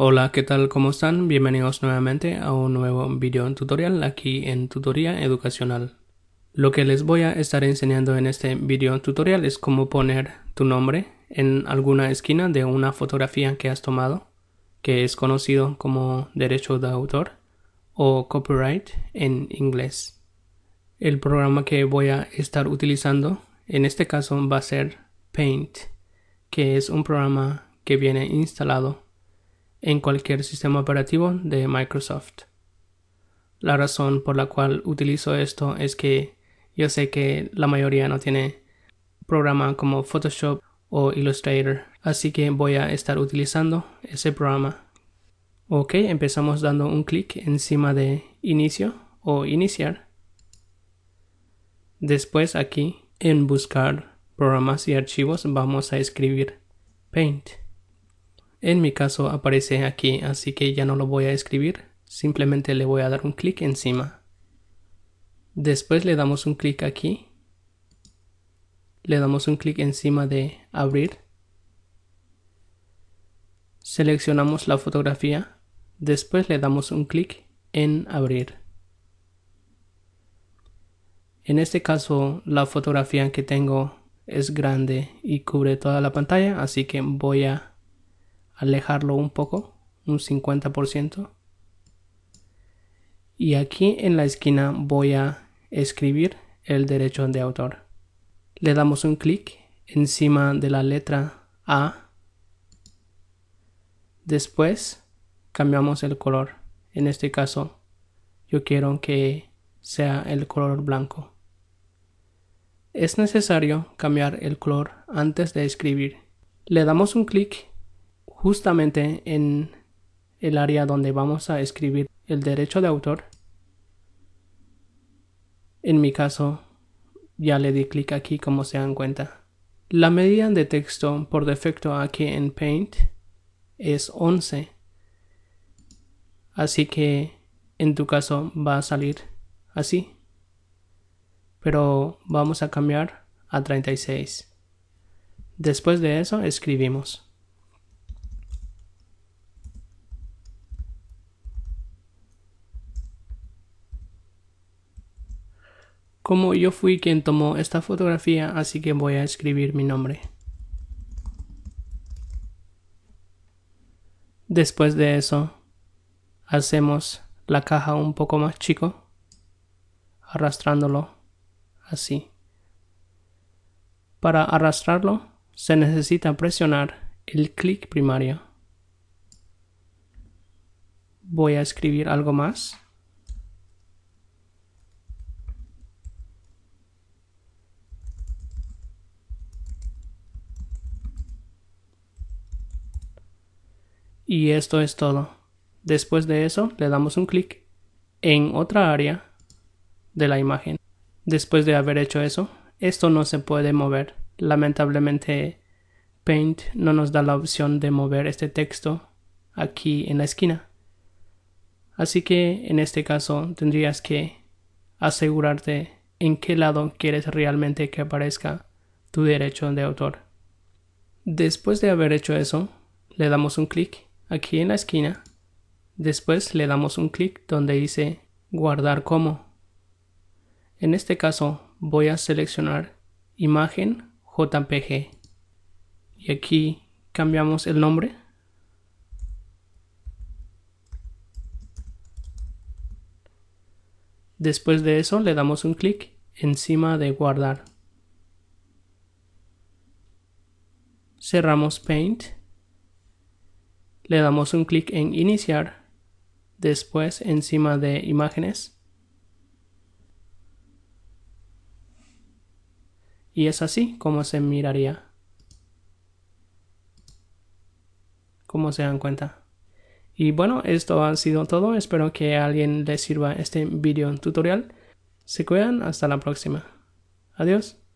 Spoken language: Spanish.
Hola, ¿qué tal? ¿Cómo están? Bienvenidos nuevamente a un nuevo video tutorial aquí en Tutoría Educacional. Lo que les voy a estar enseñando en este video tutorial es cómo poner tu nombre en alguna esquina de una fotografía que has tomado, que es conocido como derecho de autor o copyright en inglés. El programa que voy a estar utilizando en este caso va a ser Paint, que es un programa que viene instalado en cualquier sistema operativo de Microsoft. La razón por la cual utilizo esto es que yo sé que la mayoría no tiene programa como Photoshop o Illustrator, así que voy a estar utilizando ese programa. Ok, empezamos dando un clic encima de inicio o iniciar. Después aquí en buscar programas y archivos vamos a escribir Paint. En mi caso aparece aquí, así que ya no lo voy a escribir, simplemente le voy a dar un clic encima. Después le damos un clic aquí, le damos un clic encima de abrir, seleccionamos la fotografía, después le damos un clic en abrir. En este caso la fotografía que tengo es grande y cubre toda la pantalla, así que voy a alejarlo un poco, un 50%. Y aquí en la esquina voy a escribir el derecho de autor. Le damos un clic encima de la letra A. Después cambiamos el color. En este caso yo quiero que sea el color blanco. Es necesario cambiar el color antes de escribir. Le damos un clic justamente en el área donde vamos a escribir el derecho de autor. En mi caso, ya le di clic aquí como se dan cuenta. La medida de texto por defecto aquí en Paint es 11. Así que en tu caso va a salir así. Pero vamos a cambiar a 36. Después de eso escribimos. como yo fui quien tomó esta fotografía, así que voy a escribir mi nombre. Después de eso, hacemos la caja un poco más chico, arrastrándolo así. Para arrastrarlo, se necesita presionar el clic primario. Voy a escribir algo más. Y esto es todo. Después de eso le damos un clic en otra área de la imagen. Después de haber hecho eso, esto no se puede mover. Lamentablemente Paint no nos da la opción de mover este texto aquí en la esquina. Así que en este caso tendrías que asegurarte en qué lado quieres realmente que aparezca tu derecho de autor. Después de haber hecho eso, le damos un clic Aquí en la esquina. Después le damos un clic donde dice guardar como. En este caso voy a seleccionar imagen JPG. Y aquí cambiamos el nombre. Después de eso le damos un clic encima de guardar. Cerramos Paint le damos un clic en iniciar, después encima de imágenes. Y es así como se miraría. Como se dan cuenta. Y bueno, esto ha sido todo. Espero que a alguien le sirva este video tutorial. Se cuidan, hasta la próxima. Adiós.